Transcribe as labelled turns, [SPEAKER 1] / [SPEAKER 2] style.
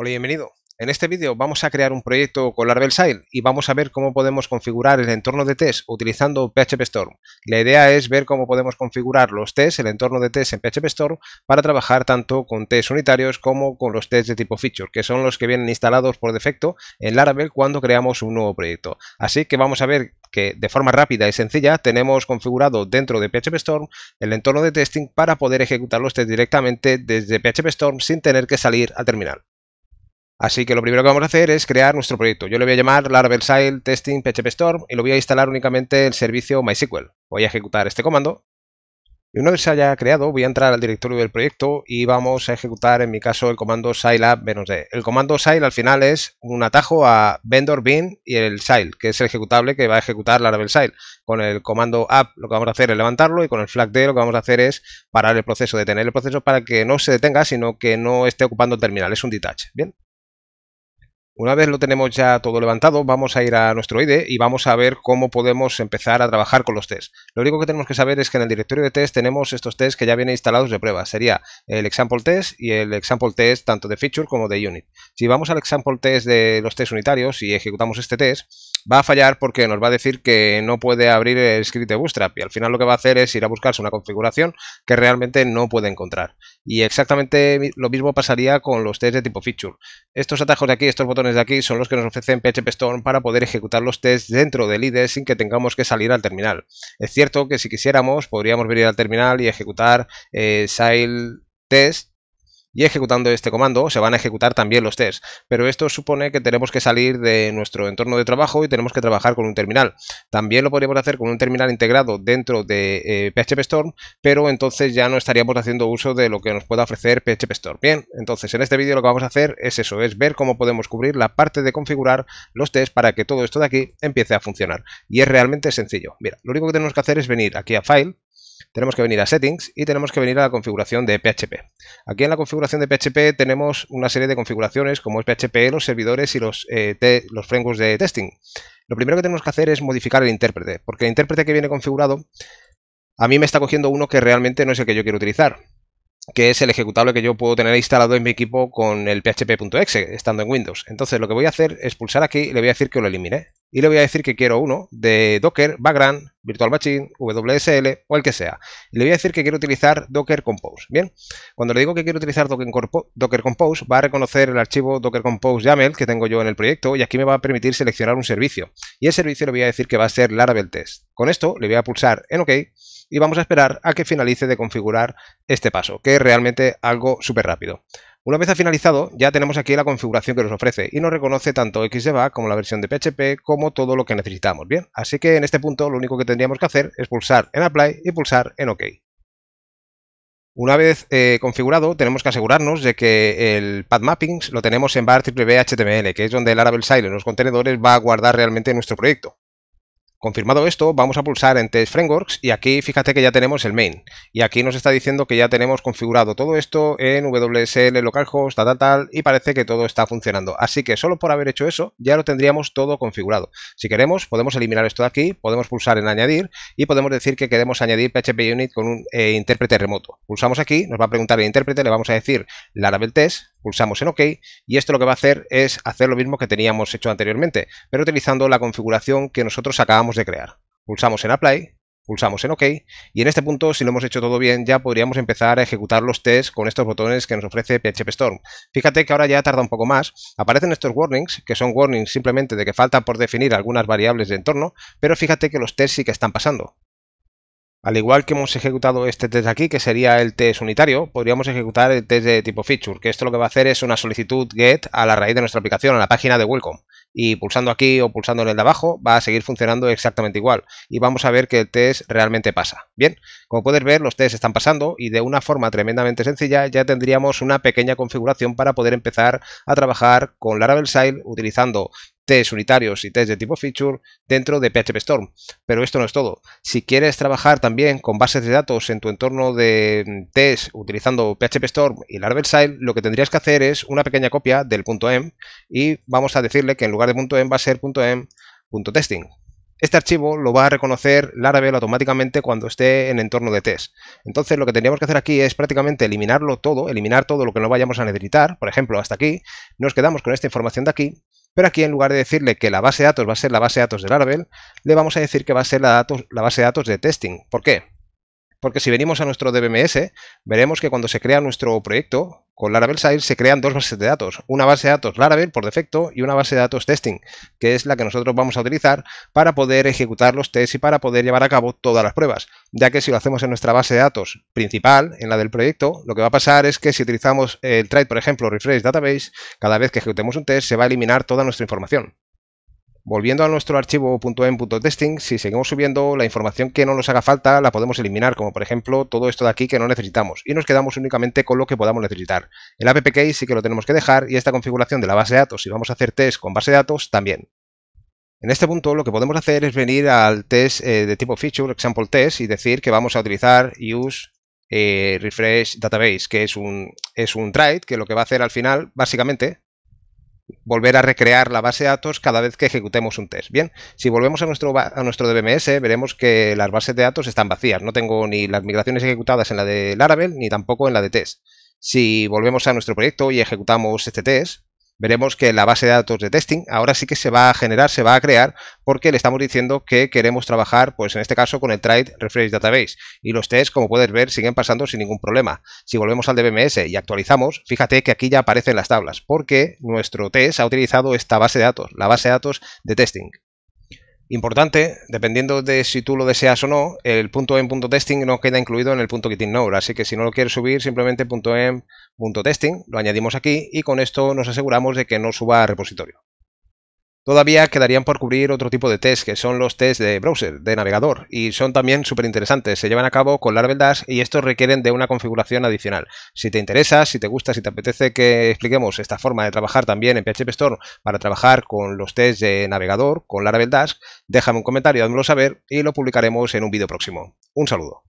[SPEAKER 1] Hola y bienvenido. En este vídeo vamos a crear un proyecto con Laravel SAIL y vamos a ver cómo podemos configurar el entorno de test utilizando PHP Storm. La idea es ver cómo podemos configurar los tests, el entorno de test en PHP Storm para trabajar tanto con tests unitarios como con los tests de tipo feature, que son los que vienen instalados por defecto en Laravel cuando creamos un nuevo proyecto. Así que vamos a ver que de forma rápida y sencilla tenemos configurado dentro de PHP Storm el entorno de testing para poder ejecutar los tests directamente desde PHP Storm sin tener que salir al terminal. Así que lo primero que vamos a hacer es crear nuestro proyecto. Yo le voy a llamar Laravel Testing PHP y lo voy a instalar únicamente el servicio MySQL. Voy a ejecutar este comando. Y una vez se haya creado, voy a entrar al directorio del proyecto y vamos a ejecutar, en mi caso, el comando sileapp d El comando sile al final es un atajo a vendor bin y el sile, que es el ejecutable que va a ejecutar Laravel Sail. Con el comando app lo que vamos a hacer es levantarlo y con el flag d lo que vamos a hacer es parar el proceso, detener el proceso para que no se detenga, sino que no esté ocupando el terminal. Es un detach. Bien. Una vez lo tenemos ya todo levantado, vamos a ir a nuestro IDE y vamos a ver cómo podemos empezar a trabajar con los tests. Lo único que tenemos que saber es que en el directorio de test tenemos estos tests que ya vienen instalados de prueba. Sería el example test y el example test tanto de feature como de unit. Si vamos al example test de los tests unitarios y ejecutamos este test, va a fallar porque nos va a decir que no puede abrir el script de Bootstrap y al final lo que va a hacer es ir a buscarse una configuración que realmente no puede encontrar. Y exactamente lo mismo pasaría con los tests de tipo feature. Estos atajos de aquí, estos botones de aquí son los que nos ofrecen PHP para poder ejecutar los tests dentro del IDE sin que tengamos que salir al terminal. Es cierto que si quisiéramos podríamos venir al terminal y ejecutar eh, test y ejecutando este comando se van a ejecutar también los tests. Pero esto supone que tenemos que salir de nuestro entorno de trabajo y tenemos que trabajar con un terminal. También lo podríamos hacer con un terminal integrado dentro de eh, phpStorm, pero entonces ya no estaríamos haciendo uso de lo que nos pueda ofrecer phpStorm. Bien, entonces en este vídeo lo que vamos a hacer es eso, es ver cómo podemos cubrir la parte de configurar los tests para que todo esto de aquí empiece a funcionar. Y es realmente sencillo. Mira, lo único que tenemos que hacer es venir aquí a File, tenemos que venir a Settings y tenemos que venir a la configuración de PHP. Aquí en la configuración de PHP tenemos una serie de configuraciones como es PHP, los servidores y los, eh, los frameworks de testing. Lo primero que tenemos que hacer es modificar el intérprete, porque el intérprete que viene configurado a mí me está cogiendo uno que realmente no es el que yo quiero utilizar que es el ejecutable que yo puedo tener instalado en mi equipo con el php.exe, estando en Windows. Entonces lo que voy a hacer es pulsar aquí y le voy a decir que lo elimine y le voy a decir que quiero uno de Docker, background, Virtual Machine, WSL o el que sea. Y le voy a decir que quiero utilizar Docker Compose. Bien, cuando le digo que quiero utilizar Docker, Compose, va a reconocer el archivo Docker Compose YAML que tengo yo en el proyecto y aquí me va a permitir seleccionar un servicio. Y el servicio le voy a decir que va a ser Laravel Test. Con esto le voy a pulsar en OK y vamos a esperar a que finalice de configurar este paso, que es realmente algo súper rápido. Una vez ha finalizado, ya tenemos aquí la configuración que nos ofrece y nos reconoce tanto XDBA como la versión de PHP como todo lo que necesitamos, ¿bien? Así que en este punto lo único que tendríamos que hacer es pulsar en Apply y pulsar en OK. Una vez eh, configurado, tenemos que asegurarnos de que el pad mappings lo tenemos en bar HTML, que es donde el Laravel Silent, en los contenedores va a guardar realmente nuestro proyecto. Confirmado esto, vamos a pulsar en Test Frameworks y aquí fíjate que ya tenemos el main. Y aquí nos está diciendo que ya tenemos configurado todo esto en WSL localhost, tal, tal, tal, y parece que todo está funcionando. Así que solo por haber hecho eso, ya lo tendríamos todo configurado. Si queremos, podemos eliminar esto de aquí, podemos pulsar en añadir y podemos decir que queremos añadir PHP Unit con un eh, intérprete remoto. Pulsamos aquí, nos va a preguntar el intérprete, le vamos a decir Laravel Test, pulsamos en OK y esto lo que va a hacer es hacer lo mismo que teníamos hecho anteriormente, pero utilizando la configuración que nosotros acabamos de crear. Pulsamos en Apply, pulsamos en OK y en este punto, si lo hemos hecho todo bien, ya podríamos empezar a ejecutar los tests con estos botones que nos ofrece PHP Storm. Fíjate que ahora ya tarda un poco más. Aparecen estos warnings, que son warnings simplemente de que falta por definir algunas variables de entorno, pero fíjate que los tests sí que están pasando. Al igual que hemos ejecutado este test aquí, que sería el test unitario, podríamos ejecutar el test de tipo feature, que esto lo que va a hacer es una solicitud get a la raíz de nuestra aplicación, a la página de welcome. Y pulsando aquí o pulsando en el de abajo va a seguir funcionando exactamente igual. Y vamos a ver que el test realmente pasa. Bien, como puedes ver los tests están pasando y de una forma tremendamente sencilla ya tendríamos una pequeña configuración para poder empezar a trabajar con Laravel SAIL utilizando test unitarios y test de tipo feature dentro de phpStorm. Pero esto no es todo. Si quieres trabajar también con bases de datos en tu entorno de mm, test utilizando phpStorm y Laravel Style, lo que tendrías que hacer es una pequeña copia del .m em y vamos a decirle que en lugar de .m em va a ser .m.testing. Em este archivo lo va a reconocer Laravel automáticamente cuando esté en entorno de test. Entonces lo que tendríamos que hacer aquí es prácticamente eliminarlo todo, eliminar todo lo que no vayamos a necesitar. Por ejemplo, hasta aquí nos quedamos con esta información de aquí pero aquí en lugar de decirle que la base de datos va a ser la base de datos de Laravel, le vamos a decir que va a ser la, la base de datos de testing. ¿Por qué? Porque si venimos a nuestro DBMS, veremos que cuando se crea nuestro proyecto con Laravel Sail se crean dos bases de datos. Una base de datos Laravel por defecto y una base de datos testing, que es la que nosotros vamos a utilizar para poder ejecutar los tests y para poder llevar a cabo todas las pruebas. Ya que si lo hacemos en nuestra base de datos principal, en la del proyecto, lo que va a pasar es que si utilizamos el trade, por ejemplo, refresh database, cada vez que ejecutemos un test se va a eliminar toda nuestra información. Volviendo a nuestro archivo .en.testing, si seguimos subiendo, la información que no nos haga falta la podemos eliminar, como por ejemplo todo esto de aquí que no necesitamos, y nos quedamos únicamente con lo que podamos necesitar. El app sí que lo tenemos que dejar, y esta configuración de la base de datos, si vamos a hacer test con base de datos, también. En este punto lo que podemos hacer es venir al test eh, de tipo feature, example test, y decir que vamos a utilizar use eh, refresh database, que es un, es un try, que lo que va a hacer al final, básicamente, volver a recrear la base de datos cada vez que ejecutemos un test. Bien, si volvemos a nuestro, a nuestro DBMS, veremos que las bases de datos están vacías. No tengo ni las migraciones ejecutadas en la de Laravel ni tampoco en la de test. Si volvemos a nuestro proyecto y ejecutamos este test, veremos que la base de datos de testing ahora sí que se va a generar, se va a crear, porque le estamos diciendo que queremos trabajar, pues en este caso, con el trade Refresh Database. Y los tests, como puedes ver, siguen pasando sin ningún problema. Si volvemos al DBMS y actualizamos, fíjate que aquí ya aparecen las tablas, porque nuestro test ha utilizado esta base de datos, la base de datos de testing. Importante, dependiendo de si tú lo deseas o no, el punto en punto .testing no queda incluido en el punto así que si no lo quieres subir, simplemente punto .testing lo añadimos aquí y con esto nos aseguramos de que no suba a repositorio. Todavía quedarían por cubrir otro tipo de test, que son los tests de browser, de navegador, y son también súper interesantes. Se llevan a cabo con Laravel Dash y estos requieren de una configuración adicional. Si te interesa, si te gusta, si te apetece que expliquemos esta forma de trabajar también en PHP Store para trabajar con los tests de navegador, con Laravel Dash, déjame un comentario, házmelo saber y lo publicaremos en un vídeo próximo. Un saludo.